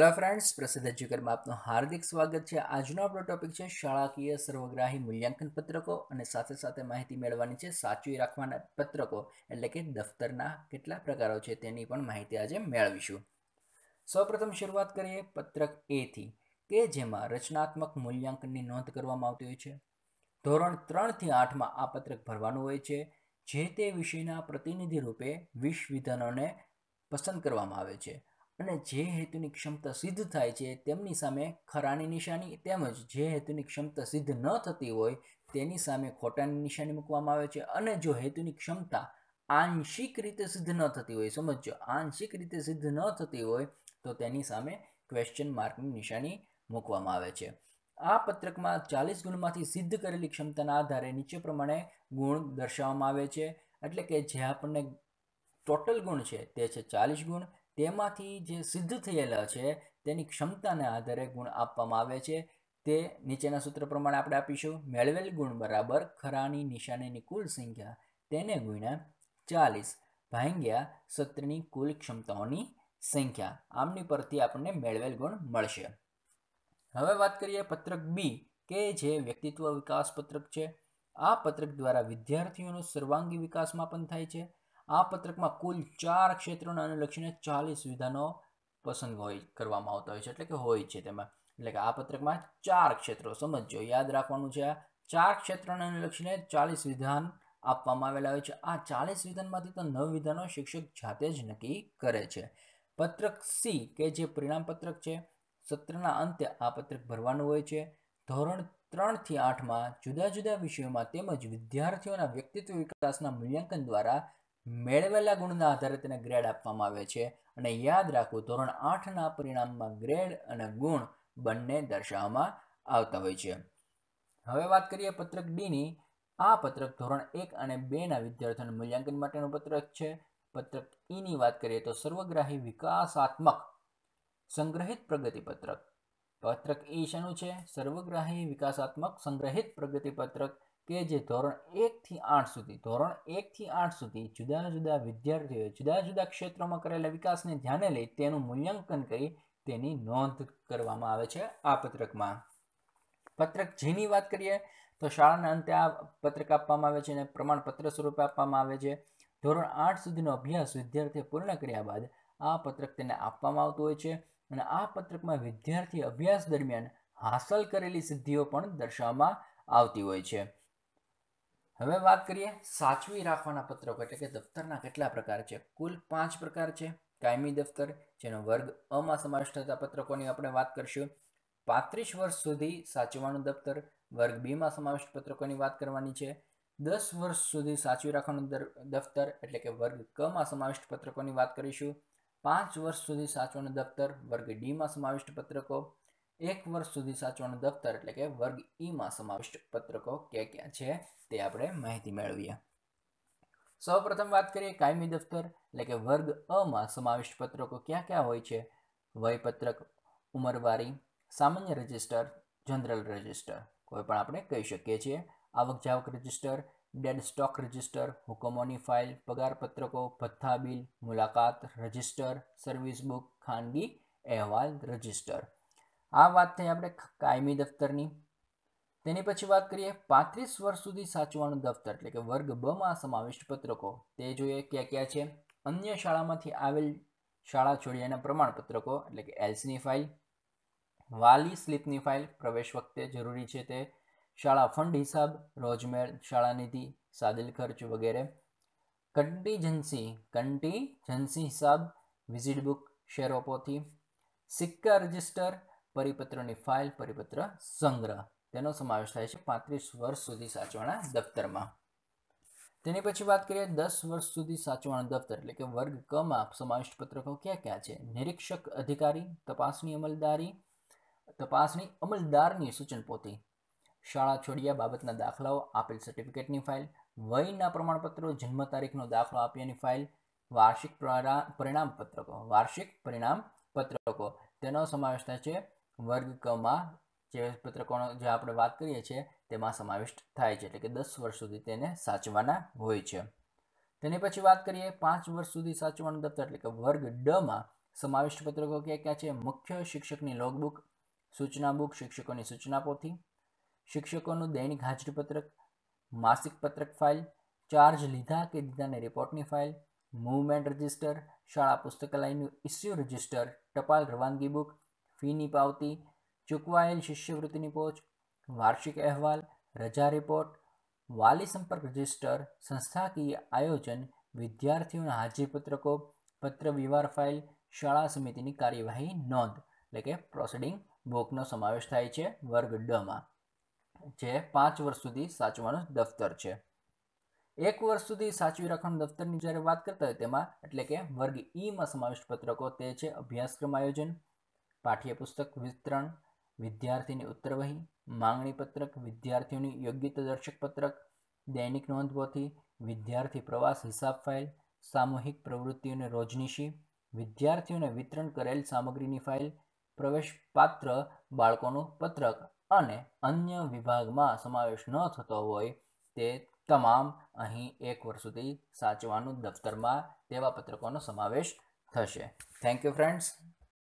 hello friends પ્રસિદ્ધ એજ્યુકેટમાં આપનું હાર્દિક સ્વાગત છે આજનો આપણો ટોપિક છે શાળાકીય સર્વગ્રાહી મૂલ્યાંકન પત્રકો અને સાથે સાથે માહિતી મેળવવાની છે સાચવી રાખવાના પત્રકો એટલે કે દફતરના કેટલા પ્રકારો છે તેની પણ માહિતી આજે મેળવીશું સૌપ્રથમ શરૂઆત કરીએ પત્રક એથી કે જેમાં રચનાત્મક મૂલ્યાંકનની નોંધ કરવામાં આવતી હોય છે ધોરણ ત્રણથી આઠમાં આ પત્રક ભરવાનું હોય છે જે તે વિષયના પ્રતિનિધિ રૂપે વિષ પસંદ કરવામાં આવે છે અને જે હેતુની ક્ષમતા સિદ્ધ થાય છે તેમની સામે ખરાની નિશાની તેમજ જે હેતુની ક્ષમતા સિદ્ધ ન થતી હોય તેની સામે ખોટાની નિશાની મૂકવામાં આવે છે અને જો હેતુની ક્ષમતા આંશિક રીતે સિદ્ધ ન થતી હોય સમજો આંશિક રીતે સિદ્ધ ન થતી હોય તો તેની સામે ક્વેશ્ચન માર્કની નિશાની મૂકવામાં આવે છે આ પત્રકમાં ચાલીસ ગુણમાંથી સિદ્ધ કરેલી ક્ષમતાના આધારે નીચે પ્રમાણે ગુણ દર્શાવવામાં આવે છે એટલે કે જે આપણને ટોટલ ગુણ છે તે છે ચાલીસ ગુણ તેમાંથી જે સિદ્ધ થયેલા છે તેની ક્ષમતાને આધારે ગુણ આપવામાં આવે છે તે નીચેના સૂત્ર પ્રમાણે આપણે આપીશું મેળવેલ ગુણ બરાબર ખરાની નિશાનીની કુલ સંખ્યા તેને ગુણ્યા ચાલીસ ભાંગ્યા સત્રની કુલ ક્ષમતાઓની સંખ્યા આમની પરથી આપણને મેળવેલ ગુણ મળશે હવે વાત કરીએ પત્રક બી કે જે વ્યક્તિત્વ વિકાસ પત્રક છે આ પત્રક દ્વારા વિદ્યાર્થીઓનો સર્વાંગી વિકાસમાં પણ થાય છે આ પત્રકમાં કુલ ચાર ક્ષેત્રોને અનુલક્ષીને ચાલીસ વિધાનો પસંદ હોય કરવામાં આવતા હોય છે એટલે કે હોય છે તેમાં એટલે કે આ પત્રકમાં ચાર ક્ષેત્રો સમજો યાદ રાખવાનું છે આ ચાર ક્ષેત્રોને અનુલક્ષીને ચાલીસ વિધાન આપવામાં આવેલા હોય છે આ ચાલીસ વિધાનમાંથી તો નવ વિધાનો શિક્ષક જાતે જ નક્કી કરે છે પત્રક સી કે જે પરિણામ પત્રક છે સત્રના અંતે આ પત્રક ભરવાનું હોય છે ધોરણ ત્રણથી આઠમાં જુદા જુદા વિષયોમાં તેમજ વિદ્યાર્થીઓના વ્યક્તિત્વ વિકાસના મૂલ્યાંકન દ્વારા મેળવેલા ગુણના આધારે તેને ગ્રેડ આપવામાં આવે છે અને યાદ રાખવું ધોરણ આઠના પરિણામમાં ગ્રેડ અને ગુણ બંને દર્શાવવામાં આવતા હોય છે હવે વાત કરીએ પત્રક ડીની આ પત્રક ધોરણ એક અને બેના વિદ્યાર્થીઓના મૂલ્યાંકન માટેનું પત્રક છે પત્રક ઈની e વાત કરીએ તો સર્વગ્રાહી વિકાસાત્મક સંગ્રહિત પ્રગતિ પત્રક પત્રક ઈ e શેનું છે સર્વગ્રાહી વિકાસાત્મક સંગ્રહિત પ્રગતિ પત્રક કે જે ધોરણ એકથી આઠ સુધી ધોરણ એકથી આઠ સુધી જુદા જુદા વિદ્યાર્થીઓએ જુદા જુદા ક્ષેત્રોમાં કરેલા વિકાસને ધ્યાને લઈ તેનું મૂલ્યાંકન કરી તેની નોંધ કરવામાં આવે છે આ પત્રકમાં પત્રક જેની વાત કરીએ તો શાળાના અંતે આ પત્રક આપવામાં આવે છે અને પ્રમાણપત્ર સ્વરૂપે આપવામાં આવે છે ધોરણ આઠ સુધીનો અભ્યાસ વિદ્યાર્થીએ પૂર્ણ કર્યા બાદ આ પત્રક તેને આપવામાં આવતું હોય છે અને આ પત્રકમાં વિદ્યાર્થી અભ્યાસ દરમિયાન હાંસલ કરેલી સિદ્ધિઓ પણ દર્શાવવામાં આવતી હોય છે હવે વાત કરીએ સાચવી રાખવાના પત્રકો એટલે કે દફતરના કેટલા પ્રકાર છે કુલ પાંચ પ્રકાર છે કાયમી દફતર જેનો વર્ગ અમાં સમાવેશ થતા પત્રકોની આપણે વાત કરીશું પાંત્રીસ વર્ષ સુધી સાચવવાનું દફતર વર્ગ બીમાં સમાવિષ્ટ પત્રકોની વાત કરવાની છે દસ વર્ષ સુધી સાચવી રાખવાનું દફતર એટલે કે વર્ગ કમાં સમાવિષ્ટ પત્રકોની વાત કરીશું પાંચ વર્ષ સુધી સાચવાનું દફતર વર્ગ ડીમાં સમાવિષ્ટ પત્રકો એક વર્ષ સુધી સાચવણ દફતર એટલે કે વર્ગ ઈમાં સમાવિષ્ટ પત્રકો ક્યાં ક્યાં છે તે આપણે માહિતી મેળવીએ સૌપ્રથમ વાત કરીએ કાયમી દફતર એટલે કે વર્ગ અમાં સમાવિષ્ટ પત્રકો ક્યાં ક્યાં હોય છે વયપત્રક ઉમરવારી સામાન્ય રજિસ્ટર જનરલ રજિસ્ટર કોઈ પણ આપણે કહી શકીએ છીએ આવક જાવક રજિસ્ટર ડેડ સ્ટોક રજિસ્ટર હુકમોની ફાઇલ પગાર પત્રકો ભથ્થા બિલ મુલાકાત રજિસ્ટર સર્વિસ બુક ખાનગી અહેવાલ રજિસ્ટર આ વાત થઈ આપણે કાયમી દફતરની તેની પછી વાત કરીએ પાંત્રીસ વર્ષ સુધી સાચવાનું દફતર એટલે કે વર્ગ બમાં સમાવિષ્ટ પત્રકો તે જોઈએ ક્યાં ક્યાં છે અન્ય શાળામાંથી આવેલ શાળા છોડ્યાના પ્રમાણપત્રકો એટલે કે એલ્સની ફાઇલ વાલી સ્લીપની ફાઇલ પ્રવેશ વખતે જરૂરી છે તે શાળા ફંડ હિસાબ રોજમેળ શાળા નિધિ સાદિલ ખર્ચ વગેરે કન્ટીજન્સી કન્ટીજન્સી હિસાબ વિઝિટ બુક શેરોપોથી સિક્કા રજિસ્ટર પરિપત્રની ફાઇલ પરિપત્ર સંગ્રહ તેનો સમાવેશ થાય છે પાંત્રીસ વર્ષ સુધી સાચવાના દફતરમાં તેની પછી વાત કરીએ દસ વર્ષ સુધી સાચવાના દફતર એટલે કે વર્ગ કમાં સમાવિષ્ટ પત્રકો ક્યાં ક્યાં છે નિરીક્ષક અધિકારી તપાસની અમલદારી તપાસની અમલદારની સૂચન પોથી શાળા છોડ્યા બાબતના દાખલાઓ આપેલ સર્ટિફિકેટની ફાઇલ વયના પ્રમાણપત્રો જન્મ તારીખનો દાખલો આપ્યાની ફાઇલ વાર્ષિક પરિણામ પત્રકો વાર્ષિક પરિણામ પત્રકો તેનો સમાવેશ થાય છે વર્ગ કમાં જે પત્રકોનો જે આપણે વાત કરીએ છીએ તેમાં સમાવિષ્ટ થાય છે એટલે કે દસ વર્ષ સુધી તેને સાચવાના હોય છે તેની પછી વાત કરીએ પાંચ વર્ષ સુધી સાચવાનું દફતર એટલે કે વર્ગ ડમાં સમાવિષ્ટ પત્રકો ક્યાં ક્યાં છે મુખ્ય શિક્ષકની લોગબુક સૂચના બુક શિક્ષકોની સૂચના પોથી શિક્ષકોનું દૈનિક હાજરી પત્રક માસિક પત્રક ફાઇલ ચાર્જ લીધા કે દીધાની રિપોર્ટની ફાઇલ મૂવમેન્ટ રજિસ્ટર શાળા પુસ્તકાલયનું ઇસ્યુ રજિસ્ટર ટપાલ રવાનગી બુક ફીની પાવતી ચૂકવાયેલ શિષ્યવૃત્તિની પહોંચ વાર્ષિક અહેવાલ રજા રિપોર્ટ વાલી સંપર્ક રજિસ્ટર સંસ્થાકીય આયોજન વિદ્યાર્થીઓના હાજરીપત્રકો પત્ર વ્યવહાર ફાઇલ શાળા સમિતિની કાર્યવાહી નોંધ એટલે કે પ્રોસિડિંગ બુકનો સમાવેશ થાય છે વર્ગ ડમાં જે પાંચ વર્ષ સુધી સાચવાનું દફતર છે એક વર્ષ સુધી સાચવી રાખવાનું દફતરની જ્યારે વાત કરતા હોય તેમાં એટલે કે વર્ગ ઈમાં સમાવિષ્ટ પત્રકો તે છે અભ્યાસક્રમ આયોજન પાઠ્યપુસ્તક વિતરણ વિદ્યાર્થીની ઉત્તરવહી માંગણી પત્રક વિદ્યાર્થીઓની યોગ્યતા દર્શક પત્રક દૈનિક નોંધપોથી વિદ્યાર્થી પ્રવાસ હિસાબ ફાઇલ સામૂહિક પ્રવૃત્તિઓને રોજનીશી વિદ્યાર્થીઓને વિતરણ કરેલ સામગ્રીની ફાઇલ પ્રવેશપાત્ર બાળકોનું પત્રક અને અન્ય વિભાગમાં સમાવેશ ન થતો હોય તે તમામ અહીં એક વર્ષ સુધી સાચવાનું દફતરમાં તેવા પત્રકોનો સમાવેશ થશે થેન્ક યુ ફ્રેન્ડ્સ